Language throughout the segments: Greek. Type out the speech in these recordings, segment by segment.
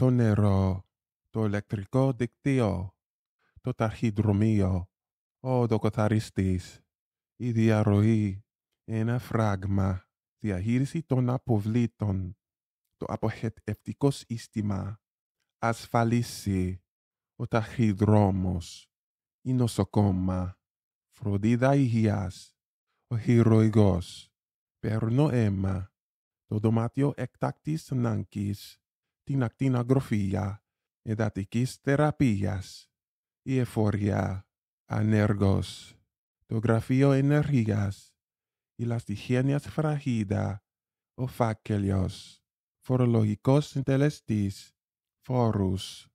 το νερό, το ηλεκτρικό δικτύο, το ταχυδρομείο, ο δοκοθαριστής, η διαρροή, ένα φράγμα, διαχείριση των αποβλήτων, το αποχετευτικό σύστημα, ασφαλίση, ο ταχυδρόμος, η νοσοκόμα, φροντίδα υγείας, ο χειροϊγός, παίρνω αίμα, το δωμάτιο εκτάκτης ανάγκης, την ακτιναγροφία, εντατικής θεραπείας, η εφορία, ανέργος, το γραφείο ενεργίας, η λαστιχένια φραχίδα, ο φάκελιος, φορολογικός συντελεστής, φόρους,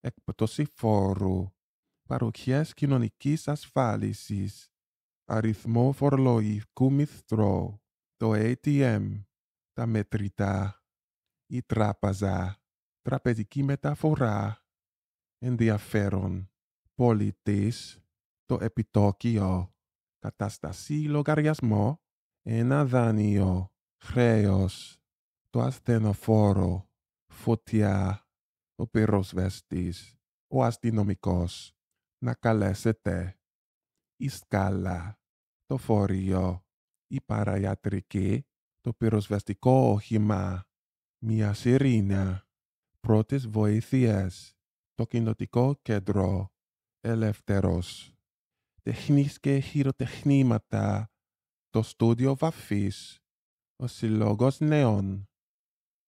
εκπτώση φόρου, παροχές κοινωνικής ασφάλισης, αριθμό φορολογικού μυθρό, το ATM, τα μετρητά, η τράπεζα τραπεζική μεταφορά. Ενδιαφέρον. Πολιτής, το επιτόκιο. Καταστασή λογαριασμό, ένα δάνειο. Χρέος, το ασθενοφόρο. Φωτιά, ο πυροσβέστης, ο αστυνομικός. Να καλέσετε. Η σκάλα, το φορείο, η παραγιατρική, το πυροσβεστικό όχημα, μια σιρήνα πρώτης βοήθειας, το κοινοτικό κέντρο, ελεύθερος, τεχνής και χειροτεχνήματα, το στούντιο βαφής, ο συλλόγος νέων,